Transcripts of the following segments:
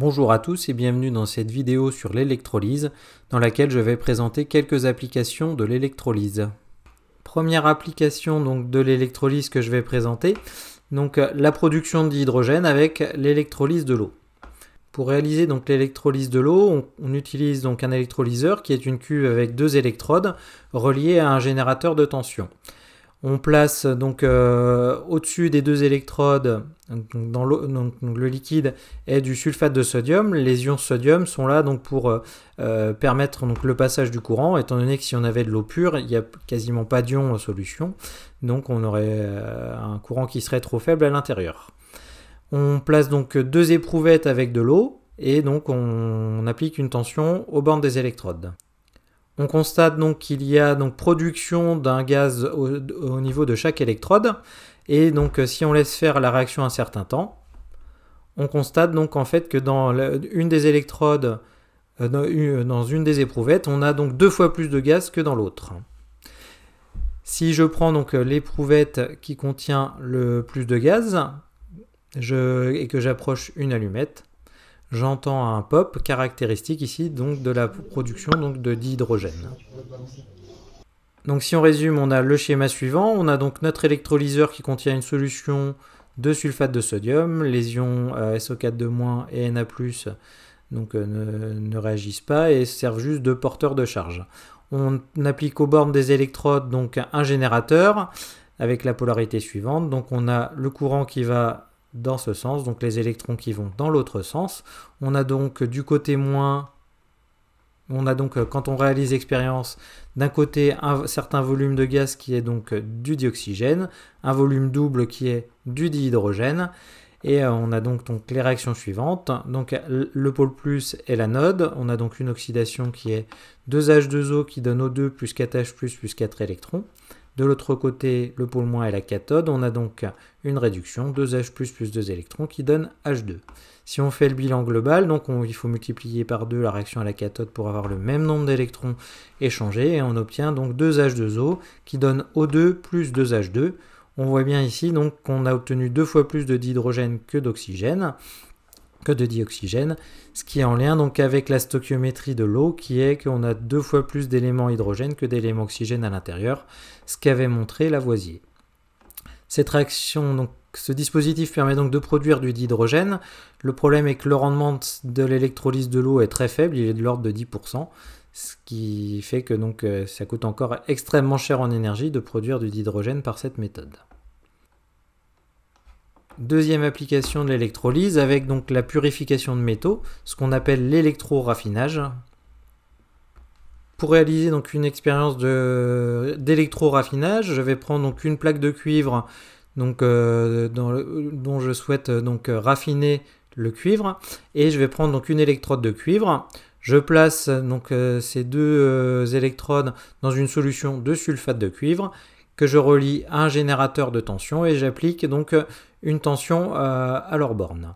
Bonjour à tous et bienvenue dans cette vidéo sur l'électrolyse dans laquelle je vais présenter quelques applications de l'électrolyse. Première application donc de l'électrolyse que je vais présenter, donc euh, la production d'hydrogène avec l'électrolyse de l'eau. Pour réaliser donc l'électrolyse de l'eau, on, utilise donc un électrolyseur qui est une cuve avec deux électrodes reliées à un générateur de tension. On place euh, donc euh, au-dessus des deux électrodes, dans le, le liquide est du sulfate de sodium. Les ions sodium sont là donc pour euh, permettre le passage du courant, étant donné que si on avait de l'eau pure, il n'y a quasiment pas d'ions en solution, donc on aurait un courant qui serait trop faible à l'intérieur. On place donc deux éprouvettes avec de l'eau et donc on, applique une tension aux bornes des électrodes. On constate donc qu'il y a donc production d'un gaz au, niveau de chaque électrode. Et donc euh, si on laisse faire la réaction un certain temps, on constate donc en fait que dans une des électrodes, euh, euh, dans une, des éprouvettes, on a donc deux fois plus de gaz que dans l'autre. Si je prends donc l'éprouvette qui contient le plus de gaz et que j'approche une allumette, J'entends un pop caractéristique ici donc de la production donc de dihydrogène. Donc si on résume, on a le schéma suivant, on a donc notre électrolyseur qui contient une solution de sulfate de sodium, les ions euh, SO4 et Na+, donc euh, ne, ne, réagissent pas et servent juste de porteur de charge. On applique aux bornes des électrodes donc un générateur avec la polarité suivante. Donc on a le courant qui va dans ce sens, donc les électrons qui vont dans l'autre sens. On a donc euh, du côté moins, on a donc euh, quand on réalise l'expérience, d'un côté un certain volume de gaz qui est donc euh, du dioxygène, un volume double qui est du dihydrogène, et on a donc, donc les réactions suivantes. Donc le pôle plus est l'anode, on a donc une oxydation qui est 2H2O qui donne O2 plus 4H plus 4 électrons. De l'autre côté, le pôle moins et la cathode, on a donc une réduction, 2H+, plus 2 électrons, qui donne H2. Si on fait le bilan global, donc il faut multiplier par 2 la réaction à la cathode pour avoir le même nombre d'électrons échangés, et on obtient donc 2H2O, qui donne O2 plus 2H2. On voit bien ici donc qu'on a obtenu deux fois plus d'hydrogène que d'oxygène que de dioxygène, ce qui est en lien donc avec la stoichiométrie de l'eau qui est qu'on a deux fois plus d'éléments hydrogène que d'éléments oxygène à l'intérieur, ce qu'avait montré Lavoisier. Cette réaction, ce dispositif permet donc de produire du dihydrogène. Le problème est que le rendement de l'électrolyse de l'eau est très faible, il est de l'ordre de 10%, ce qui fait que euh, ça coûte encore extrêmement cher en énergie de produire du dihydrogène par cette méthode. Deuxième application de l'électrolyse avec donc la purification de métaux, ce qu'on appelle l'électroraffinage. Pour réaliser donc une expérience d'électroraffinage, je vais prendre donc une plaque de cuivre donc, euh, dont je souhaite euh, donc euh, raffiner le cuivre et je vais prendre donc une électrode de cuivre. Je place donc ces deux électrodes dans une solution de sulfate de cuivre que je relie un générateur de tension et j'applique donc euh, une tension euh, à leur borne.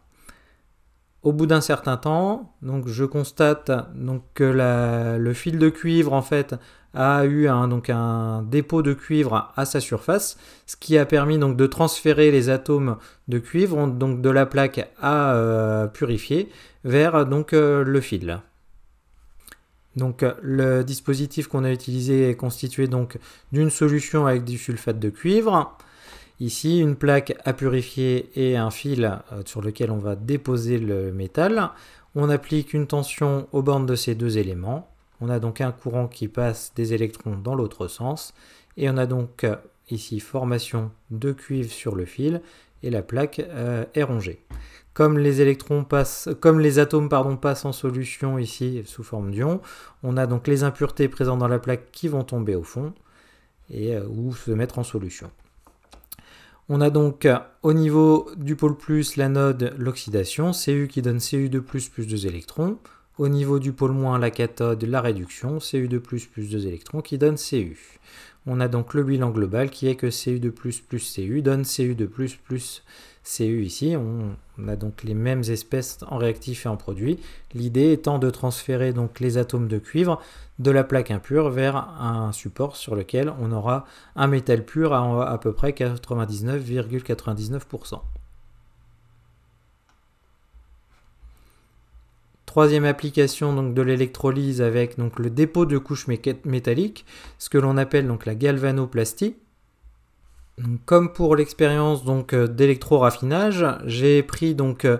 Au bout d'un certain temps, donc je constate donc que le fil de cuivre en fait a eu un, donc un dépôt de cuivre à sa surface, ce qui a permis donc de transférer les atomes de cuivre donc de la plaque à euh, purifier vers donc le fil. Donc euh, le dispositif qu'on a utilisé est constitué donc d'une solution avec du sulfate de cuivre. Ici, une plaque à purifier et un fil euh, sur lequel on va déposer le métal. On applique une tension aux bornes de ces deux éléments. On a donc un courant qui passe des électrons dans l'autre sens. Et on a donc euh, ici formation de cuivre sur le fil et la plaque est rongée. Comme les électrons passent, comme les atomes pardon, passent en solution ici sous forme d'ions, on a donc les impuretés présentes dans la plaque qui vont tomber au fond et, euh, ou se mettre en solution. On a donc euh, au niveau du pôle plus l'anode, l'oxydation, Cu qui donne Cu2+, plus 2 électrons. Au niveau du pôle moins, la cathode, la réduction, Cu2+, plus 2 électrons qui donne Cu. On a donc le bilan global qui est que Cu2+, plus Cu donne Cu2+, plus CU ici. On, a donc les mêmes espèces en réactif et en produit. L'idée étant de transférer donc les atomes de cuivre de la plaque impure vers un support sur lequel on aura un métal pur à à peu près 99,99%. Troisième application donc, de l'électrolyse avec donc, le dépôt de couches métalliques, ce que l'on appelle donc, la galvanoplastie. Comme pour l'expérience donc euh, d'électro-raffinage, j'ai pris donc euh,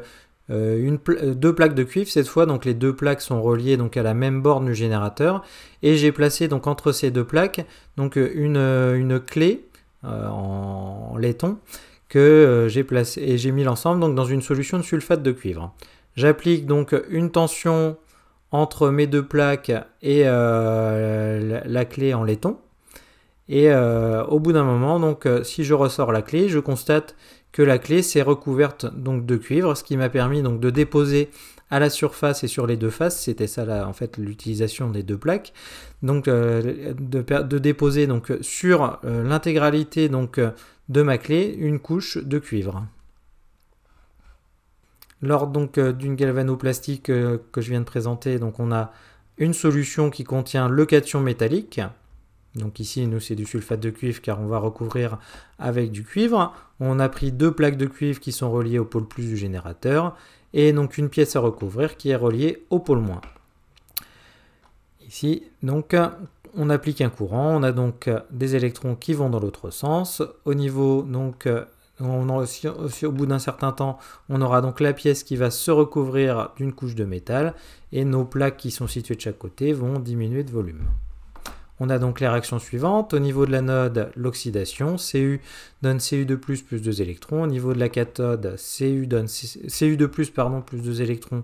euh, deux plaques de cuivre cette fois, donc les deux plaques sont reliées donc à la même borne du générateur et j'ai placé donc entre ces deux plaques donc une, une clé en laiton que j'ai placé et j'ai mis l'ensemble donc dans une solution de sulfate de cuivre. J'applique donc une tension entre mes deux plaques et la clé en laiton et euh, au bout d'un moment, donc, euh, si je ressors la clé, je constate que la clé s'est recouverte de cuivre, ce qui m'a permis donc de déposer à la surface et sur les deux faces, c'était ça là, en fait l'utilisation des deux plaques, euh, de, déposer donc sur l'intégralité de ma clé une couche de cuivre. Lors donc d'une galvanoplastique que je viens de présenter, donc on a une solution qui contient le cation métallique, donc ici, nous, c'est du sulfate de cuivre car on va recouvrir avec du cuivre. On a pris deux plaques de cuivre qui sont reliées au pôle plus du générateur et donc une pièce à recouvrir qui est reliée au pôle moins. Ici, donc, on applique un courant. On a donc des électrons qui vont dans l'autre sens. Au niveau, donc, au bout d'un certain temps, on aura donc la pièce qui va se recouvrir d'une couche de métal et nos plaques qui sont situées de chaque côté vont diminuer de volume. On a donc les réactions suivantes. Au niveau de l'anode, l'oxydation, Cu donne Cu2+, plus 2 électrons. Au niveau de la cathode, Cu donne Cu2+, plus, pardon, 2 électrons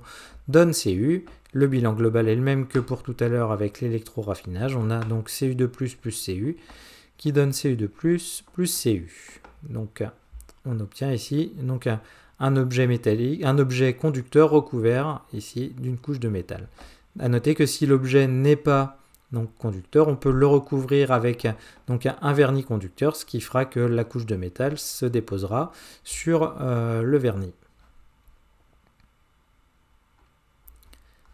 donne Cu. Le bilan global est le même que pour tout à l'heure avec l'électroraffinage. On a donc Cu2+, plus Cu qui donne Cu2+, plus Cu. Donc on obtient ici donc un, un objet métallique, un objet conducteur recouvert ici d'une couche de métal. À noter que si l'objet n'est pas donc conducteur. On peut le recouvrir avec donc un vernis conducteur, ce qui fera que la couche de métal se déposera sur euh, le vernis.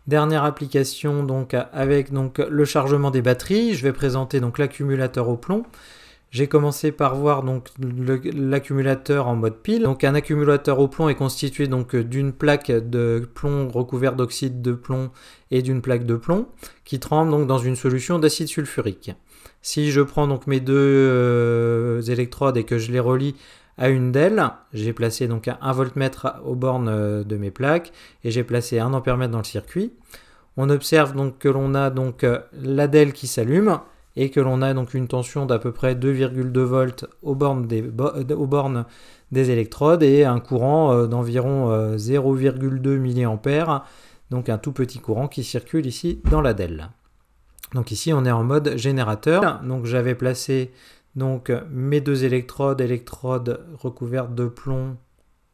Dernière application donc avec donc le chargement des batteries. Je vais présenter donc l'accumulateur au plomb. J'ai commencé par voir donc l'accumulateur en mode pile. Donc un accumulateur au plomb est constitué donc euh, d'une plaque de plomb recouverte d'oxyde de plomb et d'une plaque de plomb qui tremble donc dans une solution d'acide sulfurique. Si je prends donc mes deux euh, électrodes et que je les relie à une d'elles, j'ai placé donc un voltmètre aux bornes euh, de mes plaques et j'ai placé un ampèremètre dans le circuit. On observe donc que l'on a donc l'ADEL qui s'allume et que l'on a donc une tension d'à peu près 2,2 volts aux bornes, des, euh, bornes des électrodes et un courant euh, d'environ 0,2 euh, milliampères, donc un tout petit courant qui circule ici dans la DEL. Donc ici on est en mode générateur, donc j'avais placé donc mes deux électrodes, électrodes recouvertes de plomb,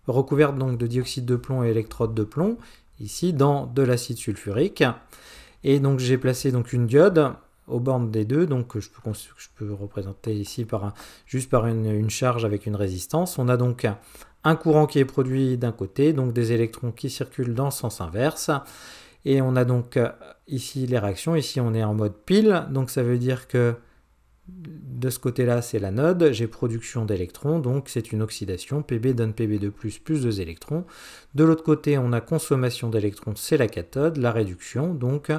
recouvertes donc de dioxyde de plomb et électrodes de plomb, ici dans de l'acide sulfurique. Et donc j'ai placé donc une diode aux bornes des deux, donc je peux, représenter ici par juste par une, charge avec une résistance. On a donc un courant qui est produit d'un côté, donc des électrons qui circulent dans le sens inverse. Et on a donc euh, ici les réactions, ici on est en mode pile, donc ça veut dire que de ce côté-là c'est l'anode, j'ai production d'électrons, donc c'est une oxydation, Pb donne Pb2+, plus 2 électrons. De l'autre côté on a consommation d'électrons, c'est la cathode, la réduction, donc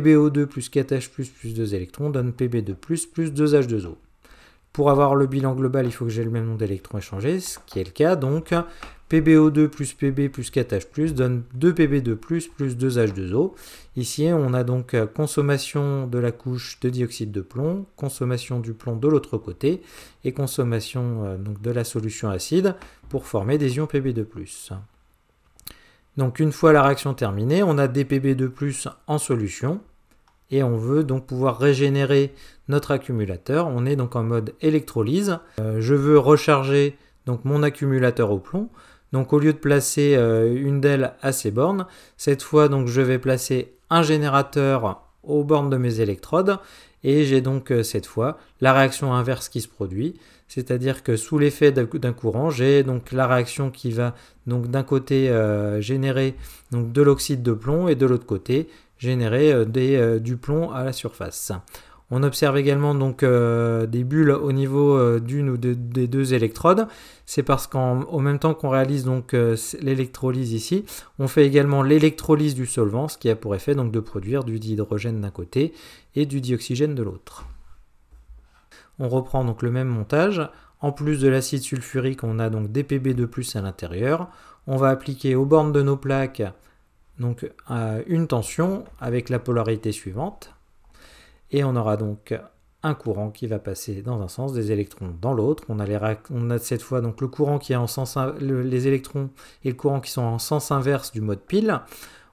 PbO2 plus 4H plus 2 électrons donne Pb2 plus 2H2O. Pour avoir le bilan global, il faut que j'ai le même nombre d'électrons échangés, ce qui est le cas. Donc PbO2 plus Pb plus 4H donne 2Pb2 plus 2H2O. Ici, on a donc euh, consommation de la couche de dioxyde de plomb, consommation du plomb de l'autre côté et consommation euh, donc, de la solution acide pour former des ions Pb2+. Donc une fois la réaction terminée, on a DPB de plus en solution et on veut donc pouvoir régénérer notre accumulateur. On est donc en mode électrolyse. Euh, je veux recharger donc mon accumulateur au plomb. Donc au lieu de placer euh, une d'elles à ses bornes, cette fois donc je vais placer un générateur aux bornes de mes électrodes et j'ai donc euh, cette fois la réaction inverse qui se produit, c'est-à-dire que sous l'effet d'un courant, j'ai donc la réaction qui va donc d'un côté euh, générer donc de l'oxyde de plomb et de l'autre côté générer euh, du plomb à la surface. On observe également donc euh, des bulles au niveau euh, d'une ou des deux électrodes. C'est parce qu'en même temps qu'on réalise donc euh, l'électrolyse ici, on fait également l'électrolyse du solvant, ce qui a pour effet donc de produire du dihydrogène d'un côté et du dioxygène de l'autre. On reprend donc le même montage. En plus de l'acide sulfurique, on a donc de plus à l'intérieur. On va appliquer aux bornes de nos plaques donc une tension avec la polarité suivante et on aura donc un courant qui va passer dans un sens, des électrons dans l'autre. On, a cette fois donc le courant qui est en sens les électrons et le courant qui sont en sens inverse du mode pile.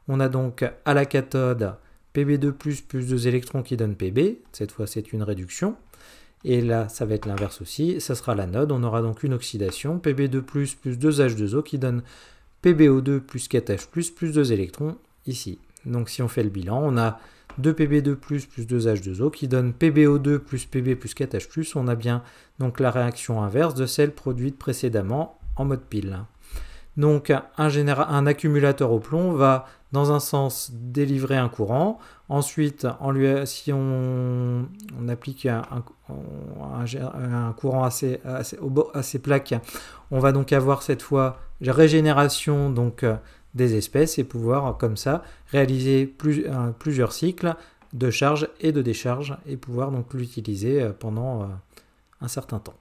On a donc à la cathode Pb2 plus deux électrons qui donnent Pb. Cette fois c'est une réduction. Et là, ça va être l'inverse aussi, ça sera la l'anode. On aura donc une oxydation, Pb2+, plus 2H2O, qui donne PbO2 plus 4H+, plus 2 électrons ici. Donc si on fait le bilan, on a 2 Pb2+, plus 2H2O, qui donne PbO2 plus Pb plus 4H+, on a bien donc la réaction inverse de celle produite précédemment en mode pile. Donc un, accumulateur au plomb va dans un sens délivrer un courant. Ensuite, si on, applique un, courant assez, à ces plaques, on va donc avoir cette fois régénération donc des espèces et pouvoir comme ça réaliser euh, plusieurs cycles de charge et de décharge et pouvoir donc l'utiliser euh, pendant euh, un certain temps.